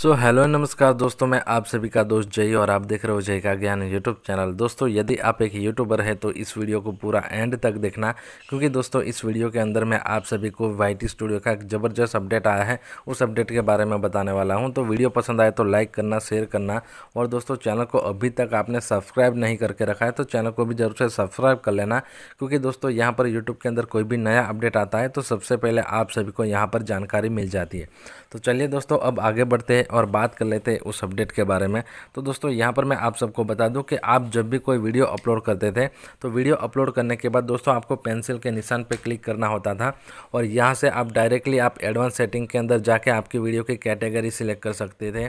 सो so, hello नमस्कार दोस्तों मैं आप सभी का दोस्त जय और आप देख रहे हो जय का ज्ञान यूट्यूब चैनल दोस्तों यदि आप एक यूट्यूबर है तो इस वीडियो को पूरा एंड तक देखना क्योंकि दोस्तों इस वीडियो के अंदर मैं आप सभी को वाई स्टूडियो का एक ज़बरदस्त अपडेट आया है उस अपडेट के बारे में बताने वाला हूँ तो वीडियो पसंद आए तो लाइक करना शेयर करना और दोस्तों चैनल को अभी तक आपने सब्सक्राइब नहीं करके रखा है तो चैनल को भी जरूर से सब्सक्राइब कर लेना क्योंकि दोस्तों यहाँ पर यूट्यूब के अंदर कोई भी नया अपडेट आता है तो सबसे पहले आप सभी को यहाँ पर जानकारी मिल जाती है तो चलिए दोस्तों अब आगे बढ़ते हैं और बात कर लेते हैं उस अपडेट के बारे में तो दोस्तों यहाँ पर मैं आप सबको बता दूँ कि आप जब भी कोई वीडियो अपलोड करते थे तो वीडियो अपलोड करने के बाद दोस्तों आपको पेंसिल के निशान पर क्लिक करना होता था और यहाँ से आप डायरेक्टली आप एडवांस सेटिंग के अंदर जाके आपकी वीडियो की कैटेगरी सिलेक्ट कर सकते थे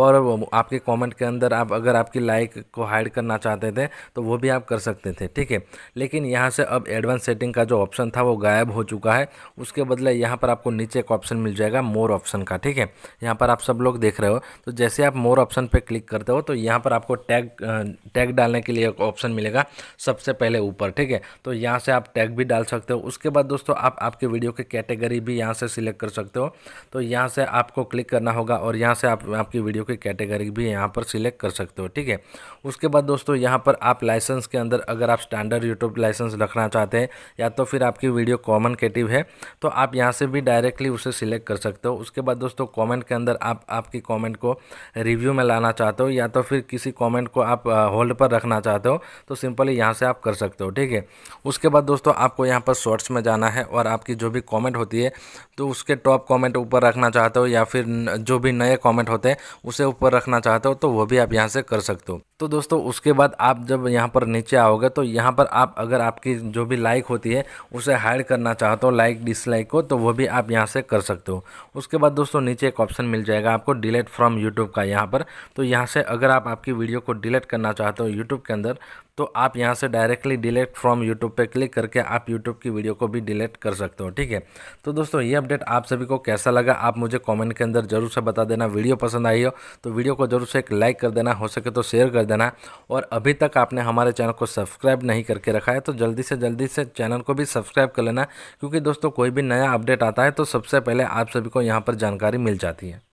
और आपके कॉमेंट के अंदर आप अगर आपकी लाइक को हाइड करना चाहते थे तो वो भी आप कर सकते थे ठीक है लेकिन यहाँ से अब एडवांस सेटिंग का जो ऑप्शन था वो गायब हो चुका है उसके बदले यहाँ पर आपको नीचे एक ऑप्शन मिल जाएगा मोर ऑप्शन का ठीक है यहाँ पर आप सब लोग देख रहे हो तो जैसे आप मोर ऑप्शन पर क्लिक करते हो तो यहाँ पर आपको टैग टैग डालने के लिए एक ऑप्शन मिलेगा सबसे पहले ऊपर ठीक है तो यहाँ से आप टैग भी डाल सकते हो उसके बाद दोस्तों आप आपके वीडियो की कैटेगरी भी यहाँ से सिलेक्ट कर सकते हो तो यहाँ से आपको क्लिक करना होगा और यहाँ से आप आपकी वीडियो की कैटेगरी भी यहाँ पर सिलेक्ट कर सकते हो ठीक है उसके बाद दोस्तों यहाँ पर आप लाइसेंस के अंदर अगर आप स्टैंडर्ड यूट्यूब लाइसेंस रखना चाहते हैं या तो फिर आपकी वीडियो कॉमन कैटिव है तो आप यहाँ से भी डायरेक्टली उसे सिलेक्ट कर सकते हो उसके बाद दोस्तों कॉमेंट के अंदर आप आप आपकी कमेंट को रिव्यू में लाना चाहते हो या तो फिर किसी कमेंट को आप होल्ड पर रखना चाहते हो तो सिंपली यहाँ से आप कर सकते हो ठीक है उसके बाद दोस्तों आपको यहाँ पर शॉर्ट्स में जाना है और आपकी जो भी कॉमेंट होती है तो उसके टॉप कॉमेंट ऊपर रखना चाहते हो या फिर जो भी नए कॉमेंट होते हैं उसे ऊपर रखना चाहते हो तो वो भी आप यहाँ से कर सकते हो तो दोस्तों उसके बाद आप जब यहाँ पर नीचे आओगे तो यहाँ पर आप अगर आपकी जो भी लाइक होती है उसे हाइड करना चाहते हो लाइक डिसलाइक को तो वो भी आप यहाँ से कर सकते हो उसके बाद दोस्तों नीचे एक ऑप्शन मिल जाएगा आपको डिलीट फ्रॉम यूट्यूब का यहाँ पर तो यहाँ से अगर आप आपकी वीडियो को डिलीट करना चाहते हो यूट्यूब के अंदर तो आप यहाँ से डायरेक्टली डिलीट फ्रॉम यूट्यूब पे क्लिक करके आप यूट्यूब की वीडियो को भी डिलीट कर सकते हो ठीक है तो दोस्तों ये अपडेट आप सभी को कैसा लगा आप मुझे कमेंट के अंदर जरूर से बता देना वीडियो पसंद आई हो तो वीडियो को जरूर से एक लाइक कर देना हो सके तो शेयर कर देना देना है और अभी तक आपने हमारे चैनल को सब्सक्राइब नहीं करके रखा है तो जल्दी से जल्दी से चैनल को भी सब्सक्राइब कर लेना क्योंकि दोस्तों कोई भी नया अपडेट आता है तो सबसे पहले आप सभी को यहाँ पर जानकारी मिल जाती है